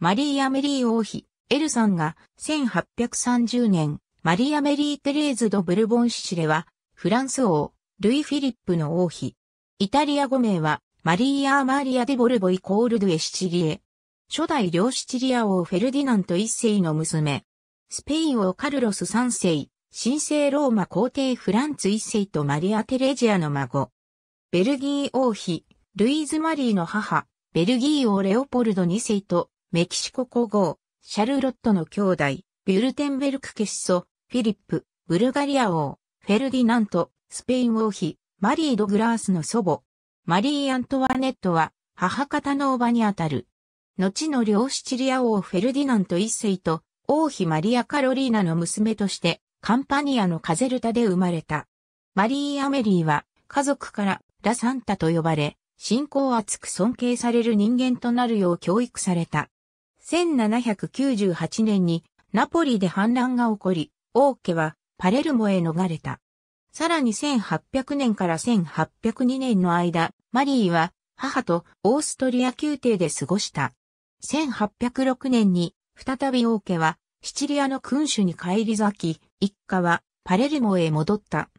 マリーア・メリー王妃、エルさんが1830年、マリア・メリー・テレーズ・ド・ブルボン・シシレは、フランス王、ルイ・フィリップの王妃。イタリア語名は、マリーア・マリア・デ・ボルボイコール・ドゥ・エ・シチリエ。初代両シチリア王フェルディナント一世の娘。スペイン王カルロス三世、神聖ローマ皇帝フランツ一世とマリア・テレジアの孫。ベルギー王妃、ルイーズ・マリーの母、ベルギー王レオポルド二世とメキシコ古豪、シャルロットの兄弟、ビュルテンベルク決祖、フィリップ、ブルガリア王、フェルディナント、スペイン王妃、マリー・ド・グラースの祖母、マリー・アントワネットは、母方の叔母にあたる。後の両シチリア王フェルディナント一世と、王妃マリア・カロリーナの娘として、カンパニアのカゼルタで生まれた。マリー・アメリーは、家族からラ・サンタと呼ばれ、信仰厚く尊敬される人間となるよう教育された。1798年にナポリで反乱が起こり、王家はパレルモへ逃れた。さらに1800年から1802年の間、マリーは母とオーストリア宮廷で過ごした。1806年に再び王家はシチリアの君主に帰り咲き、一家はパレルモへ戻った。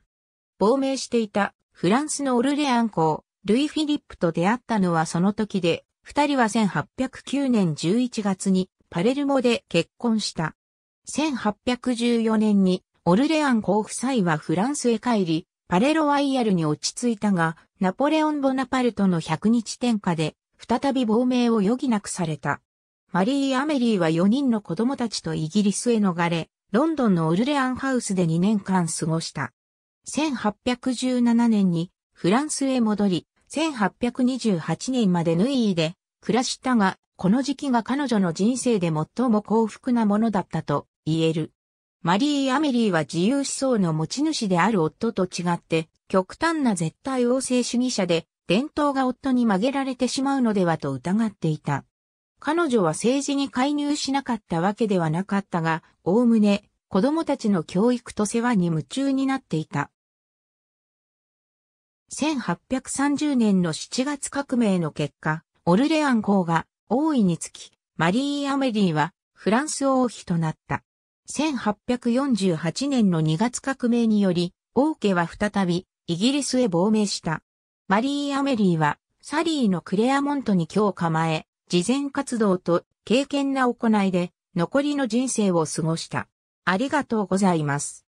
亡命していたフランスのオルレアン公、ルイ・フィリップと出会ったのはその時で、二人は1809年11月にパレルモで結婚した。1814年にオルレアン公夫妻はフランスへ帰り、パレロワイヤルに落ち着いたが、ナポレオン・ボナパルトの100日天下で、再び亡命を余儀なくされた。マリー・アメリーは4人の子供たちとイギリスへ逃れ、ロンドンのオルレアンハウスで2年間過ごした。1817年にフランスへ戻り、1828年までヌイーで暮らしたが、この時期が彼女の人生で最も幸福なものだったと言える。マリー・アメリーは自由思想の持ち主である夫と違って、極端な絶対王政主義者で、伝統が夫に曲げられてしまうのではと疑っていた。彼女は政治に介入しなかったわけではなかったが、おおむね子供たちの教育と世話に夢中になっていた。1830年の7月革命の結果、オルレアン公が王位につき、マリー・アメリーはフランス王妃となった。1848年の2月革命により、王家は再びイギリスへ亡命した。マリー・アメリーはサリーのクレアモントに今日構え、事前活動と敬虔な行いで残りの人生を過ごした。ありがとうございます。